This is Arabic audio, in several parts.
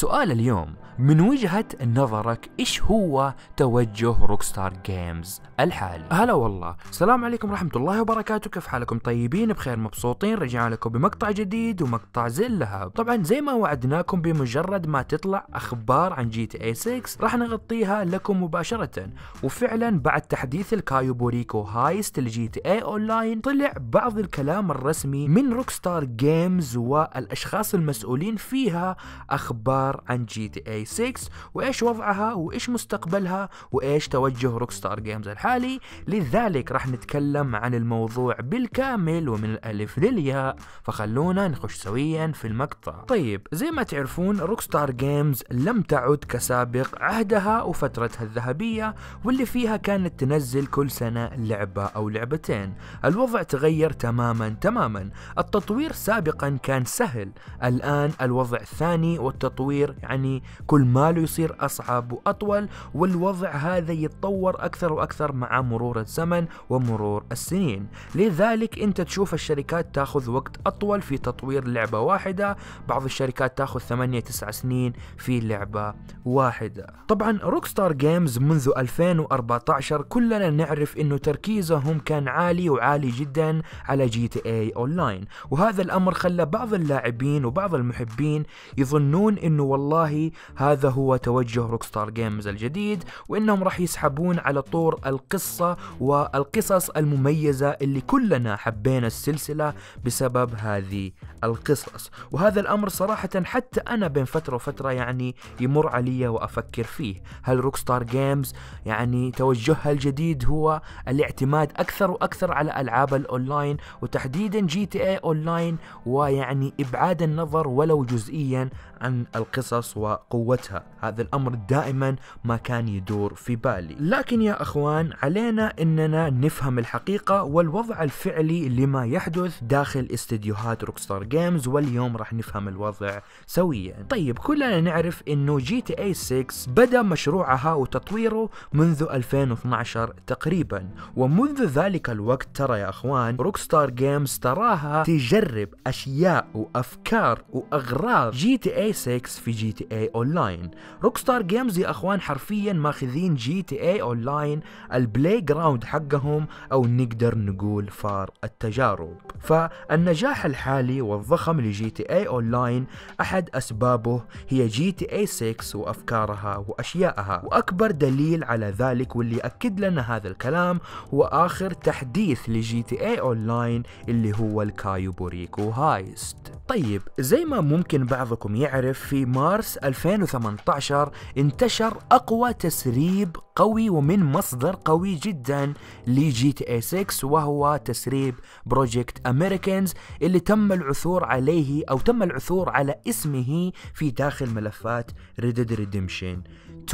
سؤال اليوم من وجهة نظرك إيش هو توجه روكستار جيمز الحالي؟ هلا والله السلام عليكم ورحمة الله وبركاته كيف حالكم طيبين بخير مبسوطين رجعنا لكم بمقطع جديد ومقطع لها طبعا زي ما وعدناكم بمجرد ما تطلع أخبار عن جي تي اي 6 راح نغطيها لكم مباشرة وفعلا بعد تحديث الكايوبوريكو هايست لجي تي اي اونلاين طلع بعض الكلام الرسمي من روكستار جيمز والأشخاص المسؤولين فيها أخبار أكثر عن جي تي اي 6 وإيش وضعها وإيش مستقبلها وإيش توجه روك ستار جيمز الحالي لذلك راح نتكلم عن الموضوع بالكامل ومن الألف للياء فخلونا نخش سويا في المقطع طيب زي ما تعرفون روك ستار جيمز لم تعد كسابق عهدها وفترتها الذهبية واللي فيها كانت تنزل كل سنة لعبة أو لعبتين الوضع تغير تماما تماما التطوير سابقا كان سهل الآن الوضع ثاني والتطوير يصير يعني كل ماله يصير أصعب وأطول والوضع هذا يتطور أكثر وأكثر مع مرور الزمن ومرور السنين لذلك أنت تشوف الشركات تأخذ وقت أطول في تطوير لعبة واحدة بعض الشركات تأخذ 8 9 سنين في لعبة واحدة طبعا روكستار جيمز منذ 2014 كلنا نعرف أنه تركيزهم كان عالي وعالي جدا على جي تي اي اونلاين وهذا الامر خلى بعض اللاعبين وبعض المحبين يظنون انه انه والله هذا هو توجه روكستار جيمز الجديد وانهم راح يسحبون على طور القصة والقصص المميزة اللي كلنا حبينا السلسلة بسبب هذه القصص وهذا الامر صراحة حتى انا بين فترة وفترة يعني يمر علي وافكر فيه هل روكستار جيمز يعني توجهها الجديد هو الاعتماد اكثر واكثر على العاب الاونلاين وتحديدا جي تي اي اونلاين ويعني ابعاد النظر ولو جزئيا عن القصة القصص وقوتها هذا الأمر دائما ما كان يدور في بالي لكن يا أخوان علينا أننا نفهم الحقيقة والوضع الفعلي لما يحدث داخل استديوهات روكستار جيمز واليوم راح نفهم الوضع سويا طيب كلنا نعرف أنه جي تي اي 6 بدأ مشروعها وتطويره منذ 2012 تقريبا ومنذ ذلك الوقت ترى يا أخوان روكستار جيمز تراها تجرب أشياء وأفكار وأغراض جي تي اي 6 في جي تي اي اونلاين روكستار جيمز يا اخوان حرفيا ماخذين جي تي اي اونلاين البلاي جراوند حقهم او نقدر نقول فار التجارب فالنجاح الحالي والضخم لجي تي اي اونلاين احد اسبابه هي جي تي اي 6 وافكارها واشيائها واكبر دليل على ذلك واللي اكد لنا هذا الكلام هو اخر تحديث لجي تي اي اونلاين اللي هو الكايوبوريكو هايست طيب زي ما ممكن بعضكم يعرف في مارس 2018 انتشر أقوى تسريب قوي ومن مصدر قوي جدا لجي تي اي 6 وهو تسريب بروجكت امريكانز اللي تم العثور عليه او تم العثور على اسمه في داخل ملفات ريدد ريديمشن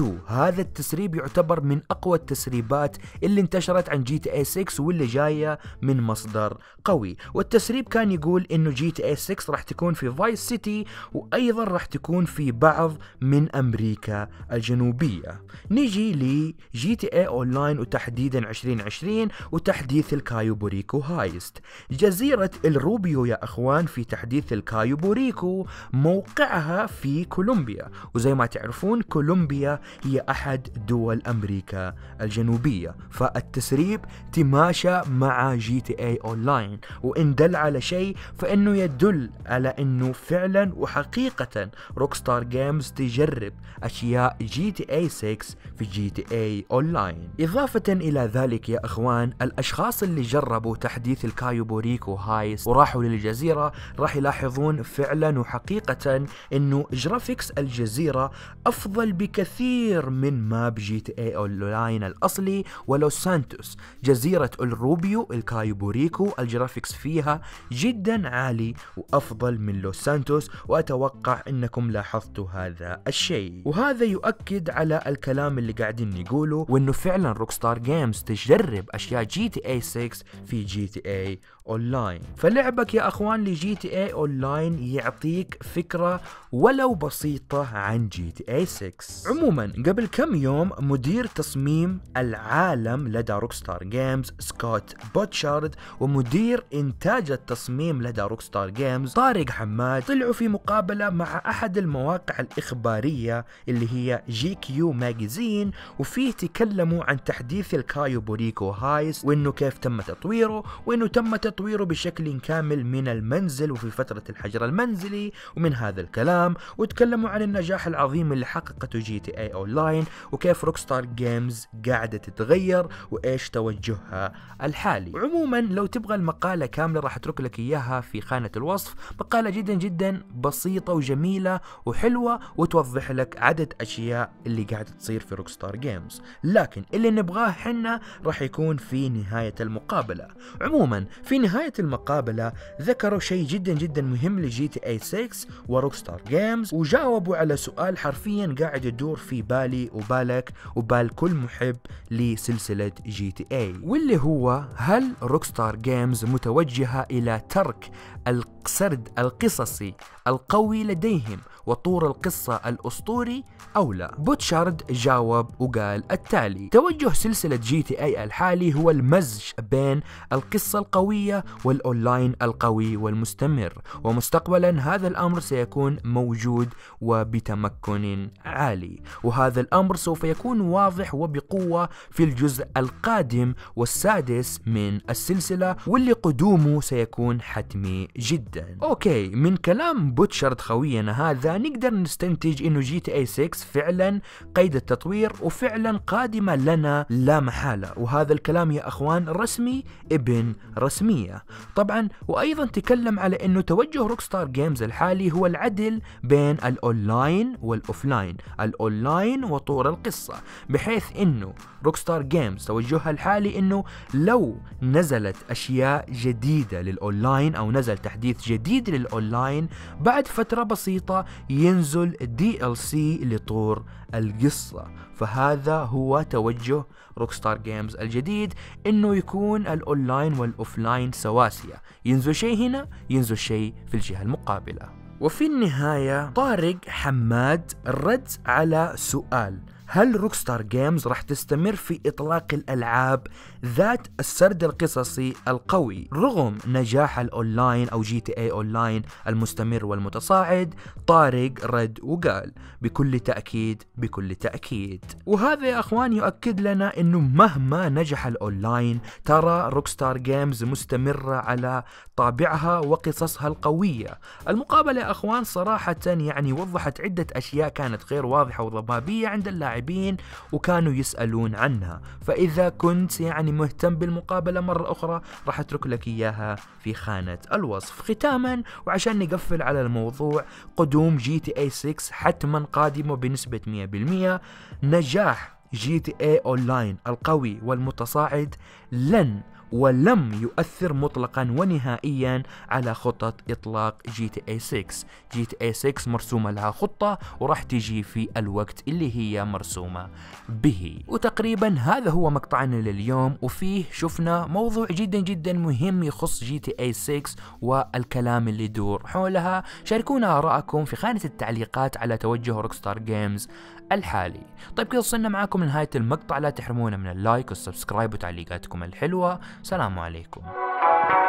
2 هذا التسريب يعتبر من اقوى التسريبات اللي انتشرت عن جي تي اي 6 واللي جايه من مصدر قوي والتسريب كان يقول انه جي تي اي 6 راح تكون في فايس سيتي وايضا راح تكون في بعض من امريكا الجنوبيه نيجي لجي تي اي اونلاين وتحديدا 2020 وتحديث الكايوبوريكو هايست جزيره الروبيو يا اخوان في تحديث الكايوبوريكو موقعها في كولومبيا وزي ما تعرفون كولومبيا هي أحد دول أمريكا الجنوبية فالتسريب تماشى مع جي تي اي أونلاين وإن دل على شيء فإنه يدل على إنه فعلا وحقيقة روكستار جيمز تجرب أشياء جي تي اي 6 في جي تي اي أونلاين إضافة إلى ذلك يا إخوان الأشخاص اللي جربوا تحديث الكايوبوريكو هايس وراحوا للجزيرة راح يلاحظون فعلا وحقيقة إنه جرافيكس الجزيرة أفضل بكثير كثير من ماب جي تي اي اونلاين الاصلي ولو سانتوس جزيرة الروبيو الكايبوريكو الجرافيكس فيها جدا عالي وافضل من لوس سانتوس واتوقع انكم لاحظتوا هذا الشيء وهذا يؤكد على الكلام اللي قاعدين نقوله وانه فعلا روكستار جيمز تجرب اشياء جي تي اي 6 في جي تي اي اونلاين فلعبك يا اخوان لجي تي اي اونلاين يعطيك فكره ولو بسيطه عن جي تي اي 6 عموما قبل كم يوم مدير تصميم العالم لدى روكستار جيمز سكوت بوتشارد ومدير انتاج التصميم لدى روكستار جيمز طارق حماد طلعوا في مقابله مع احد المواقع الاخباريه اللي هي جي كيو ماجازين وفيه تكلموا عن تحديث الكايو بوريكو هايس وانه كيف تم تطويره وانه تم تطويره تطويره بشكل كامل من المنزل وفي فترة الحجر المنزلي ومن هذا الكلام وتكلموا عن النجاح العظيم اللي حققته جي تي اي اونلاين وكيف روك ستار جيمز قاعدة تتغير وايش توجهها الحالي وعموما لو تبغى المقالة كاملة راح اترك لك اياها في خانة الوصف مقالة جدا جدا بسيطة وجميلة وحلوة وتوضح لك عدد اشياء اللي قاعدة تصير في روك ستار جيمز لكن اللي نبغاه حنا راح يكون في نهاية المقابلة عموما في نهاية المقابلة ذكروا شيء جدا جدا مهم لجي تي اي 6 ستار جيمز وجاوبوا على سؤال حرفيا قاعد يدور في بالي وبالك وبال كل محب لسلسلة جي تي اي واللي هو هل روك ستار جيمز متوجهة إلى ترك سرد القصصي القوي لديهم وطور القصة الأسطوري أو لا بوتشارد جاوب وقال التالي توجه سلسلة جي تي اي الحالي هو المزج بين القصة القوية والأونلاين القوي والمستمر ومستقبلا هذا الأمر سيكون موجود وبتمكن عالي وهذا الأمر سوف يكون واضح وبقوة في الجزء القادم والسادس من السلسلة واللي قدومه سيكون حتمي جدا اوكي من كلام بوتشارد خوينا هذا نقدر نستنتج انه جي تي اي 6 فعلا قيد التطوير وفعلا قادمه لنا لا محاله وهذا الكلام يا اخوان رسمي ابن رسميه طبعا وايضا تكلم على انه توجه روكستار جيمز الحالي هو العدل بين الاونلاين والاوفلاين الاونلاين وطور القصه بحيث انه روكستار جيمز توجهها الحالي انه لو نزلت اشياء جديده للاونلاين او نزل تحديث جديد للاونلاين بعد فتره بسيطه ينزل دي ال سي لطور القصه فهذا هو توجه روكستار جيمز الجديد انه يكون الاونلاين والاوفلاين سواسيه ينزل شيء هنا ينزل شيء في الجهه المقابله وفي النهايه طارق حماد رد على سؤال هل روكستار جيمز راح تستمر في إطلاق الألعاب ذات السرد القصصي القوي رغم نجاح الأونلاين أو جي تي اي أونلاين المستمر والمتصاعد طارق رد وقال بكل تأكيد بكل تأكيد وهذا يا أخوان يؤكد لنا أنه مهما نجح الأونلاين ترى روكستار جيمز مستمرة على طابعها وقصصها القوية المقابلة يا أخوان صراحة يعني وضحت عدة أشياء كانت غير واضحة وضبابية عند اللاعب اللاعبين وكانوا يسألون عنها فإذا كنت يعني مهتم بالمقابلة مرة أخرى راح أترك لك إياها في خانة الوصف ختاما وعشان نقفل على الموضوع قدوم جي تي اي 6 حتما قادمة بنسبة 100% نجاح جي تي اي اونلاين القوي والمتصاعد لن ولم يؤثر مطلقا ونهائيا على خطة إطلاق جي تي اي 6 جي تي اي 6 مرسومة لها خطة وراح تجي في الوقت اللي هي مرسومة به وتقريبا هذا هو مقطعنا لليوم وفيه شفنا موضوع جدا جدا مهم يخص جي تي اي 6 والكلام اللي يدور حولها شاركونا آراءكم في خانة التعليقات على توجه روكستار جيمز الحالي طيب كذا وصلنا معاكم لنهاية المقطع لا تحرمونا من اللايك والسبسكرايب وتعليقاتكم الحلوة السلام عليكم